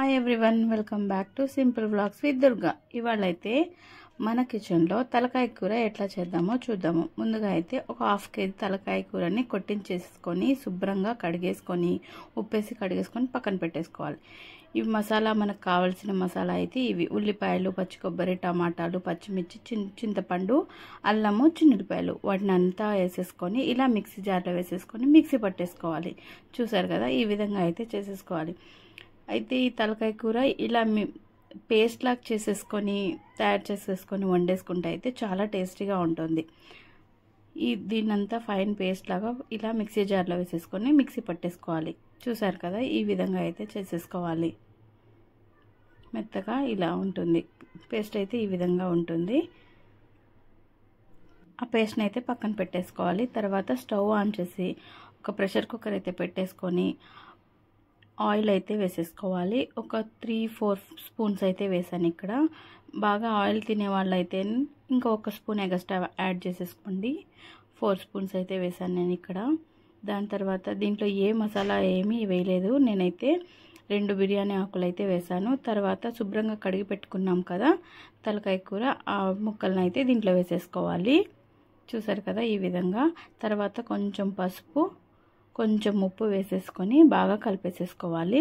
hi everyone welcome back to simple blogs with Durga అయితే మన కిచెన్లో తలకాయ కూర ఎట్లా చేద్దామో చూద్దాము ముందుగా అయితే ఒక హాఫ్ కేజీ తలకాయ కూరని కొట్టించేసుకొని శుభ్రంగా కడిగేసుకొని ఉప్పేసి కడిగేసుకొని పక్కన పెట్టేసుకోవాలి ఈ మసాలా మనకు కావాల్సిన మసాలా అయితే ఇవి ఉల్లిపాయలు పచ్చి కొబ్బరి టమాటాలు పచ్చిమిర్చి చిన్ చింతపండు అల్లము చిన్నపాయలు వాటిని అంతా వేసేసుకొని ఇలా మిక్సీ జార్లో వేసేసుకొని మిక్సీ పట్టేసుకోవాలి చూసారు కదా ఈ విధంగా అయితే చేసేసుకోవాలి అయితే ఈ తలకాయ కూర ఇలా పేస్ట్ లాగా చేసేసుకొని తయారు చేసేసుకొని వండేసుకుంటే అయితే చాలా టేస్టీగా ఉంటుంది ఈ దీన్నంతా ఫైన్ పేస్ట్ లాగా ఇలా మిక్సీ జార్లో వేసేసుకొని మిక్సీ పట్టేసుకోవాలి చూసారు కదా ఈ విధంగా అయితే చేసేసుకోవాలి మెత్తగా ఇలా ఉంటుంది పేస్ట్ అయితే ఈ విధంగా ఉంటుంది ఆ పేస్ట్ని అయితే పక్కన పెట్టేసుకోవాలి తర్వాత స్టవ్ ఆన్ చేసి ఒక ప్రెషర్ కుక్కర్ అయితే పెట్టేసుకొని ఆయిల్ అయితే వేసేసుకోవాలి ఒక త్రీ ఫోర్ స్పూన్స్ అయితే వేసాను ఇక్కడ బాగా ఆయిల్ తినే వాళ్ళైతే ఇంకా ఒక స్పూన్ ఎగస్ట్రా యాడ్ చేసేసుకోండి ఫోర్ స్పూన్స్ అయితే వేసాను నేను ఇక్కడ దాని తర్వాత దీంట్లో ఏ మసాలా ఏమీ వేయలేదు నేనైతే రెండు బిర్యానీ ఆకులు అయితే వేసాను తర్వాత శుభ్రంగా కడిగి పెట్టుకున్నాం కదా తలకాయ కూర ఆ ముక్కలను అయితే దీంట్లో వేసేసుకోవాలి చూసారు కదా ఈ విధంగా తర్వాత కొంచెం పసుపు కొంచెం ఉప్పు వేసేసుకొని బాగా కలిపేసేసుకోవాలి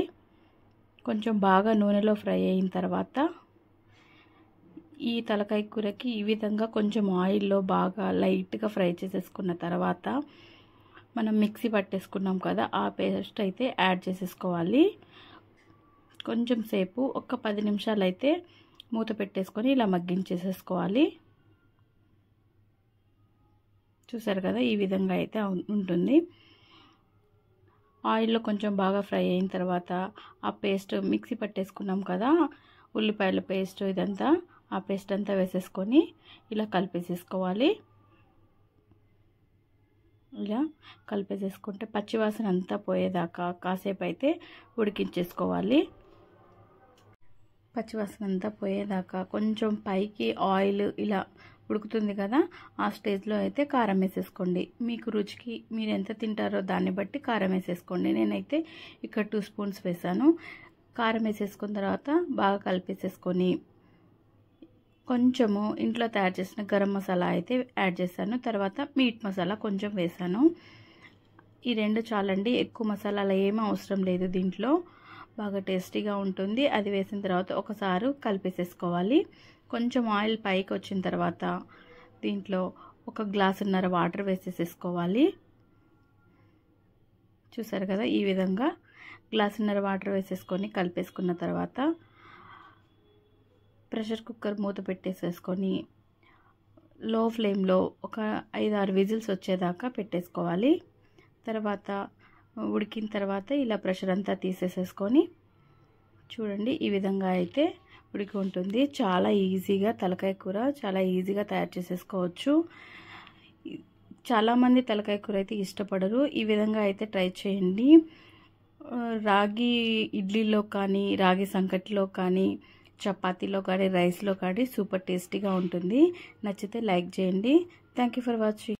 కొంచెం బాగా నూనెలో ఫ్రై అయిన తర్వాత ఈ తలకాయ కూరకి ఈ విధంగా కొంచెం ఆయిల్లో బాగా లైట్గా ఫ్రై చేసేసుకున్న తర్వాత మనం మిక్సీ పట్టేసుకున్నాం కదా ఆ పేస్ట్ అయితే యాడ్ చేసేసుకోవాలి కొంచెం సేపు ఒక పది నిమిషాలు అయితే మూత పెట్టేసుకొని ఇలా మగ్గించేసేసుకోవాలి చూసారు కదా ఈ విధంగా అయితే ఉంటుంది ఆయిల్లో కొంచెం బాగా ఫ్రై అయిన తర్వాత ఆ పేస్ట్ మిక్సీ పట్టేసుకున్నాం కదా ఉల్లిపాయల పేస్ట్ ఇదంతా ఆ పేస్ట్ అంతా వేసేసుకొని ఇలా కలిపేసేసుకోవాలి ఇలా కలిపేసేసుకుంటే పచ్చివాసన అంతా పోయేదాకా కాసేపు అయితే ఉడికించేసుకోవాలి పచ్చివాసన అంతా పోయేదాకా కొంచెం పైకి ఆయిల్ ఇలా ఉడుకుతుంది కదా ఆ స్టేజ్లో అయితే కారం వేసేసుకోండి మీకు రుచికి మీరు ఎంత తింటారో దాన్ని బట్టి కారం వేసేసుకోండి నేనైతే ఇక్కడ టూ స్పూన్స్ వేసాను కారం వేసేసుకున్న తర్వాత బాగా కలిపేసేసుకొని కొంచెము ఇంట్లో తయారు చేసిన గరం మసాలా అయితే యాడ్ చేశాను తర్వాత మీట్ మసాలా కొంచెం వేసాను ఈ రెండు చాలండి ఎక్కువ మసాలాలు ఏమీ అవసరం లేదు దీంట్లో బాగా టేస్టీగా ఉంటుంది అది వేసిన తర్వాత ఒకసారి కలిపేసేసుకోవాలి కొంచెం ఆయిల్ పైకి వచ్చిన తర్వాత దీంట్లో ఒక గ్లాసున్నర వాటర్ వేసేసేసుకోవాలి చూసారు కదా ఈ విధంగా గ్లాసున్నర వాటర్ వేసేసుకొని కలిపేసుకున్న తర్వాత ప్రెషర్ కుక్కర్ మూత పెట్టేసేసుకొని లో ఫ్లేమ్లో ఒక ఐదు ఆరు విజిల్స్ వచ్చేదాకా పెట్టేసుకోవాలి తర్వాత ఉడికిన తర్వాత ఇలా ప్రెషర్ అంతా తీసేసేసుకొని చూడండి ఈ విధంగా అయితే ఉడికి ఉంటుంది చాలా ఈజీగా తలకాయ కూర చాలా ఈజీగా తయారు చేసేసుకోవచ్చు చాలామంది తలకాయ కూర అయితే ఇష్టపడరు ఈ విధంగా అయితే ట్రై చేయండి రాగి ఇడ్లీలో కానీ రాగి సంకటిలో కానీ చపాతీలో కానీ రైస్లో కానీ సూపర్ టేస్టీగా ఉంటుంది నచ్చితే లైక్ చేయండి థ్యాంక్ ఫర్ వాచింగ్